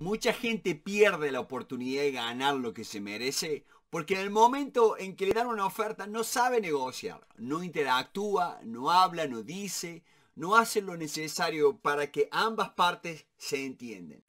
Mucha gente pierde la oportunidad de ganar lo que se merece porque en el momento en que le dan una oferta no sabe negociar, no interactúa, no habla, no dice, no hace lo necesario para que ambas partes se entiendan.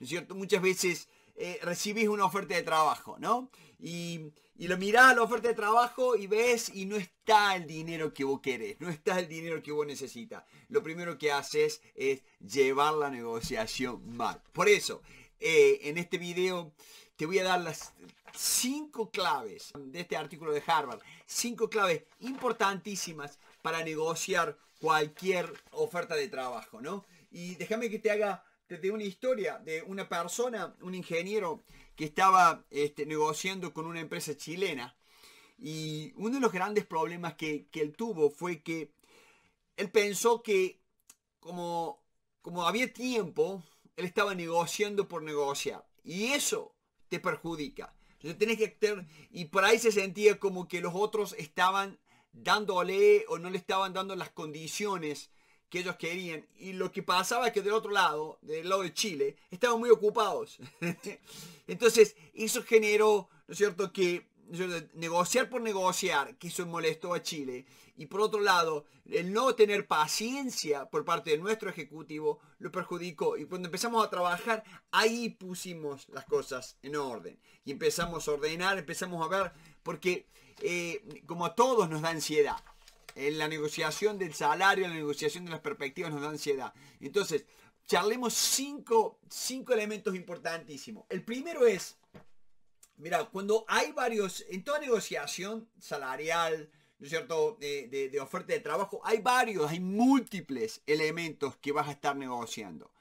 es cierto? Muchas veces eh, recibís una oferta de trabajo, ¿no? Y, lo mirás a la oferta de trabajo y ves y no está el dinero que vos querés, no está el dinero que vos necesitas. Lo primero que haces es llevar la negociación mal. Por eso, eh, en este video te voy a dar las cinco claves de este artículo de Harvard. Cinco claves importantísimas para negociar cualquier oferta de trabajo, ¿no? Y déjame que te haga te tengo una historia de una persona, un ingeniero que estaba este, negociando con una empresa chilena. Y uno de los grandes problemas que, él tuvo fue que él pensó que como, como había tiempo, él estaba negociando por negociar. Y eso te perjudica. Entonces que tener y por ahí se sentía como que los otros estaban dándole o no le estaban dando las condiciones que ellos querían. Y lo que pasaba es que del otro lado, del lado de Chile, estaban muy ocupados. Entonces, eso generó, ¿no es cierto?, que negociar por negociar, que eso molestó a Chile. Y por otro lado, el no tener paciencia por parte de nuestro ejecutivo lo perjudicó. Y cuando empezamos a trabajar, ahí pusimos las cosas en orden. Y empezamos a ordenar, empezamos a ver, porque eh, como a todos nos da ansiedad en la negociación del salario, en la negociación de las perspectivas nos da ansiedad. Entonces, charlemos cinco, elementos importantísimos. El primero es, mira, cuando hay varios, en toda negociación salarial, ¿no es cierto?, de, oferta de trabajo, hay varios, hay múltiples elementos que vas a estar negociando.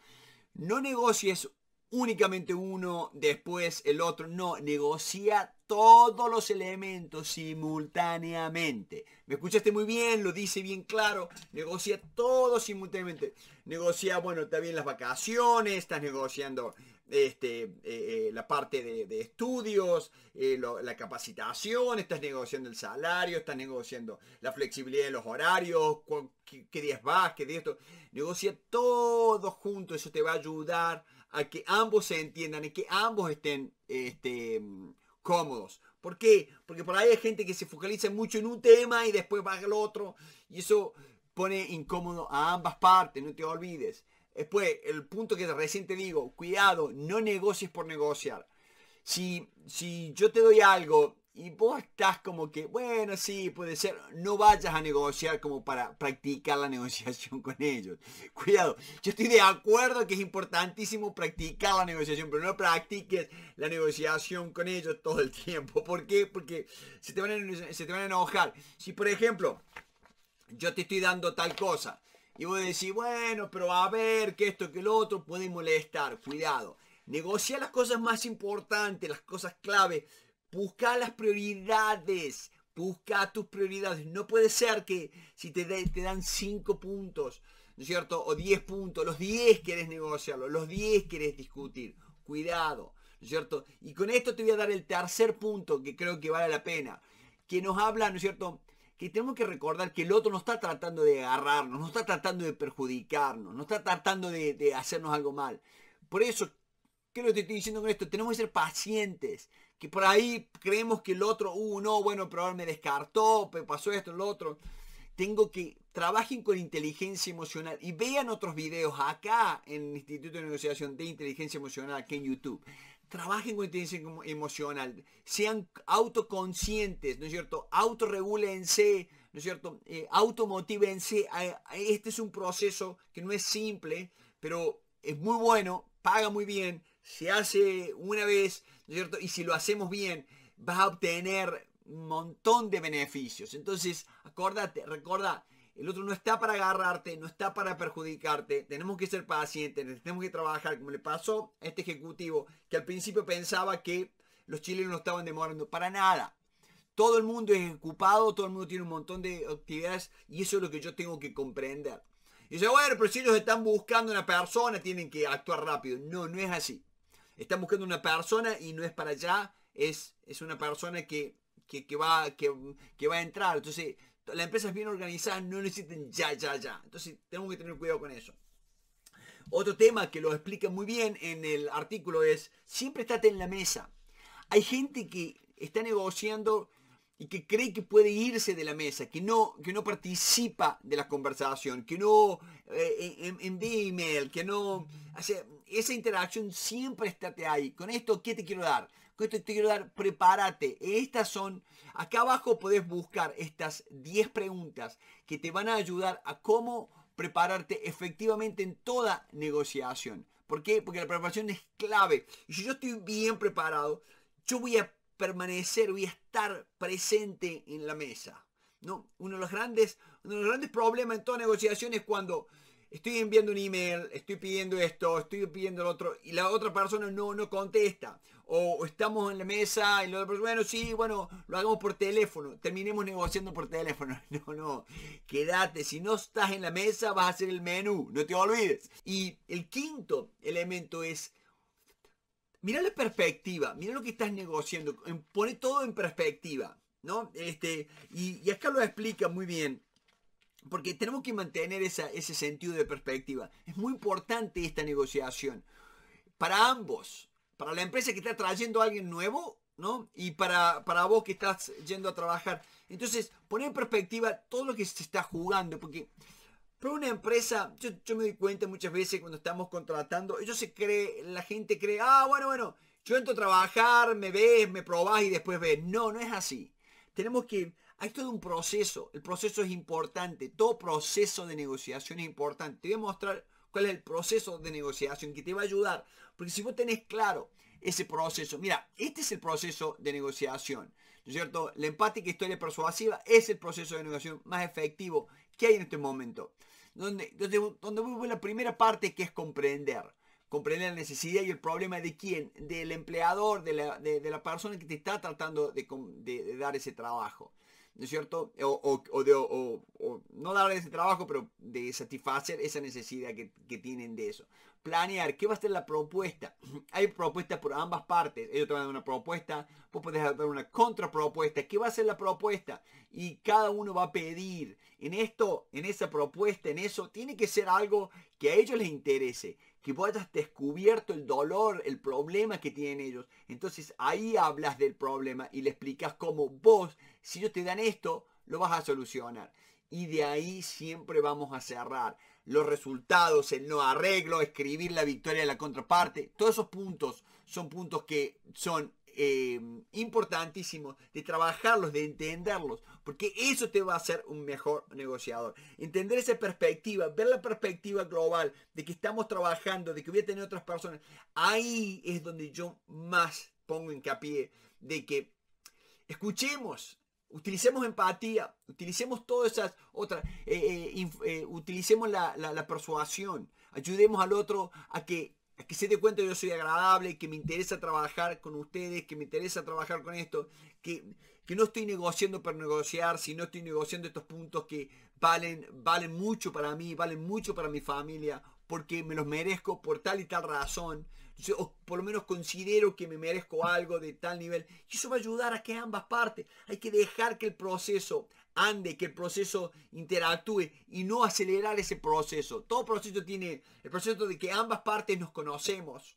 No negocies únicamente uno, después el otro. No, negocia todos los elementos simultáneamente. ¿Me escuchaste muy bien? Lo dice bien claro. Negocia todo simultáneamente. Negocia, bueno, también las vacaciones, estás negociando este, eh, eh, la parte de, estudios, eh, la capacitación, estás negociando el salario, estás negociando la flexibilidad de los horarios, qué, días vas, qué días... Negocia todo junto, eso te va a ayudar a que ambos se entiendan y que ambos estén este, cómodos. ¿Por qué? Porque por ahí hay gente que se focaliza mucho en un tema y después va al otro. Y eso pone incómodo a ambas partes, no te olvides. Después, el punto que recién te digo, cuidado, no negocies por negociar. Si, si yo te doy algo y vos estás como que, bueno, sí, puede ser, no vayas a negociar como para practicar la negociación con ellos. Cuidado, yo estoy de acuerdo que es importantísimo practicar la negociación, pero no practiques la negociación con ellos todo el tiempo. ¿Por qué? Porque se te van a, enojar. Si, por ejemplo, yo te estoy dando tal cosa y vos decís, bueno, pero a ver, que esto, que lo otro, puede molestar. Cuidado, negocia las cosas más importantes, las cosas clave Busca las prioridades. Busca tus prioridades. No puede ser que si te, te dan cinco puntos, ¿no es cierto? O diez puntos, los 10 quieres negociarlo, los 10 quieres discutir. Cuidado, ¿no es cierto? Y con esto te voy a dar el tercer punto que creo que vale la pena, que nos habla, ¿no es cierto? Que tenemos que recordar que el otro no está tratando de agarrarnos, no está tratando de perjudicarnos, no está tratando de, de hacernos algo mal. Por eso, ¿qué es lo que te estoy diciendo con esto? Tenemos que ser pacientes, que por ahí creemos que el otro, uh, no, bueno, pero ahora me descartó, pasó esto, lo otro. Tengo que trabajen con inteligencia emocional y vean otros videos acá en el Instituto de Negociación de Inteligencia Emocional, aquí en YouTube. Trabajen con inteligencia emocional, sean autoconscientes, ¿no es cierto? Autorregúlense, ¿no es cierto? Eh, automotívense. Este es un proceso que no es simple, pero es muy bueno, paga muy bien, se hace una vez, ¿no es cierto? Y si lo hacemos bien, vas a obtener un montón de beneficios. Entonces, acordate, recuerda, el otro no está para agarrarte, no está para perjudicarte. Tenemos que ser pacientes, tenemos que trabajar, como le pasó a este ejecutivo, que al principio pensaba que los chilenos no estaban demorando para nada. Todo el mundo es ocupado, todo el mundo tiene un montón de actividades y eso es lo que yo tengo que comprender. Y dice, bueno, pero si ellos están buscando una persona, tienen que actuar rápido. No, no es así están buscando una persona y no es para allá, es, es una persona que, que, va, que, va a entrar. Entonces, la empresa es bien organizada. no necesitan ya, ya, ya. Entonces, tenemos que tener cuidado con eso. Otro tema que lo explica muy bien en el artículo es, siempre estate en la mesa. Hay gente que está negociando y que cree que puede irse de la mesa, que no, que no participa de la conversación, que no eh, en envía email, que no hace esa interacción siempre está ahí. Con esto, ¿qué te quiero dar? Con esto te quiero dar, prepárate. Estas son, acá abajo podés buscar estas 10 preguntas que te van a ayudar a cómo prepararte efectivamente en toda negociación. ¿Por qué? Porque la preparación es clave. Y si yo estoy bien preparado, yo voy a permanecer, voy a estar presente en la mesa. ¿no? Uno, de los grandes, uno de los grandes problemas en toda negociación es cuando estoy enviando un email, estoy pidiendo esto, estoy pidiendo lo otro, y la otra persona no, no contesta. O, estamos en la mesa y la otra persona, bueno, sí, bueno, lo hagamos por teléfono, terminemos negociando por teléfono. No, no, quédate, si no estás en la mesa vas a hacer el menú, no te olvides. Y el quinto elemento es, mira la perspectiva, mira lo que estás negociando, pone todo en perspectiva. ¿No? Este, y, y acá lo explica muy bien. Porque tenemos que mantener ese sentido de perspectiva. Es muy importante esta negociación. Para ambos. Para la empresa que está trayendo a alguien nuevo, ¿no? Y para, para vos que estás yendo a trabajar. Entonces, poner en perspectiva todo lo que se está jugando. Porque para una empresa, yo, me doy cuenta muchas veces cuando estamos contratando, ellos se cree, la gente cree, ah, bueno, bueno, yo entro a trabajar, me ves, me probás y después ves. No, no es así. Tenemos que hay todo un proceso. El proceso es importante. Todo proceso de negociación es importante. Te voy a mostrar cuál es el proceso de negociación que te va a ayudar. Porque si vos tenés claro ese proceso, mira, este es el proceso de negociación. ¿No es cierto? La empática historia persuasiva es el proceso de negociación más efectivo que hay en este momento. Donde, donde, donde la primera parte que es comprender comprender la necesidad y el problema de quién, del empleador, de la, persona que te está tratando de, dar ese trabajo. ¿no es cierto? O, de, no darles ese trabajo, pero de satisfacer esa necesidad que, que tienen de eso planear qué va a ser la propuesta. Hay propuestas por ambas partes. Ellos te van a dar una propuesta, vos podés dar una contrapropuesta. ¿Qué va a ser la propuesta? Y cada uno va a pedir en esto, en esa propuesta, en eso. Tiene que ser algo que a ellos les interese, que vos hayas descubierto el dolor, el problema que tienen ellos. Entonces ahí hablas del problema y le explicas cómo vos, si ellos te dan esto, lo vas a solucionar. Y de ahí siempre vamos a cerrar los resultados, el no arreglo, escribir la victoria de la contraparte. Todos esos puntos son puntos que son eh, importantísimos de trabajarlos, de entenderlos, porque eso te va a hacer un mejor negociador. Entender esa perspectiva, ver la perspectiva global de que estamos trabajando, de que voy a tener otras personas, ahí es donde yo más pongo hincapié de que escuchemos Utilicemos empatía, utilicemos todas esas otras, eh, eh, eh, utilicemos la, persuasión, ayudemos al otro a que, que se dé cuenta que yo soy agradable, que me interesa trabajar con ustedes, que me interesa trabajar con esto, que, no estoy negociando para negociar, sino estoy negociando estos puntos que valen, valen mucho para mí, valen mucho para mi familia porque me los merezco por tal y tal razón, o por lo menos considero que me merezco algo de tal nivel. Y eso va a ayudar a que ambas partes, hay que dejar que el proceso ande, que el proceso interactúe y no acelerar ese proceso. Todo proceso tiene el proceso de que ambas partes nos conocemos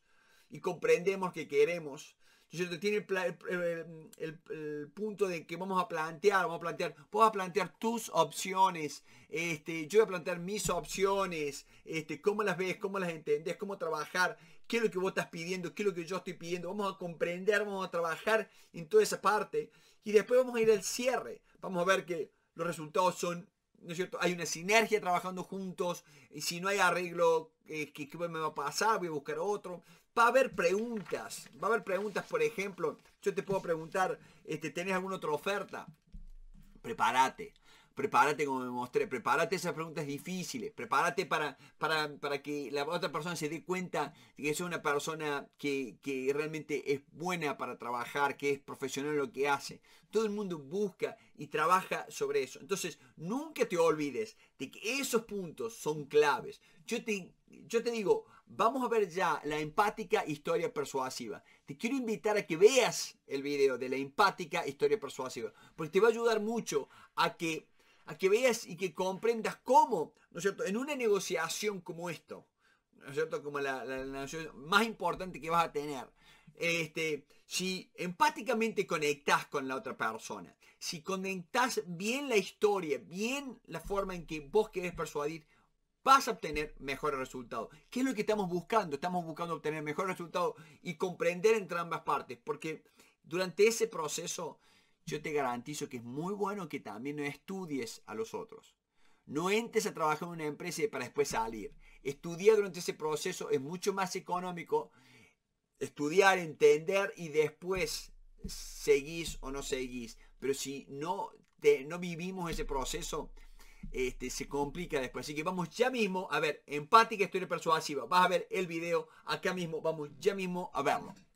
y comprendemos que queremos. Entonces, tiene eh, el, punto de que vamos a plantear, vamos a plantear, vamos a plantear tus opciones, este, yo voy a plantear mis opciones, este, cómo las ves, cómo las entendés, cómo trabajar, qué es lo que vos estás pidiendo, qué es lo que yo estoy pidiendo, vamos a comprender, vamos a trabajar en toda esa parte y después vamos a ir al cierre, vamos a ver que los resultados son ¿no es cierto? Hay una sinergia trabajando juntos, y si no hay arreglo, eh, que ¿qué, me va a pasar? Voy a buscar otro. Va a haber preguntas, va a haber preguntas, por ejemplo, yo te puedo preguntar, este, ¿tenés alguna otra oferta? Prepárate, prepárate como me mostré, prepárate esas preguntas difíciles, prepárate para, para, que la otra persona se dé cuenta de que es una persona que, realmente es buena para trabajar, que es profesional en lo que hace. Todo el mundo busca y trabaja sobre eso. Entonces, nunca te olvides de que esos puntos son claves. Yo te, yo te digo, vamos a ver ya la empática historia persuasiva. Te quiero invitar a que veas el video de la empática historia persuasiva, porque te va a ayudar mucho a que a que veas y que comprendas cómo, ¿no es cierto?, en una negociación como esto, ¿no es cierto?, como la, negociación más importante que vas a tener, este, si empáticamente conectas con la otra persona, si conectas bien la historia, bien la forma en que vos querés persuadir, vas a obtener mejores resultados. ¿Qué es lo que estamos buscando? Estamos buscando obtener mejores resultados y comprender entre ambas partes, porque durante ese proceso yo te garantizo que es muy bueno que también no estudies a los otros. No entres a trabajar en una empresa para después salir. Estudiar durante ese proceso es mucho más económico. Estudiar, entender y después seguís o no seguís. Pero si no, no vivimos ese proceso, este, se complica después. Así que vamos ya mismo a ver empática, historia persuasiva. Vas a ver el video acá mismo. Vamos ya mismo a verlo.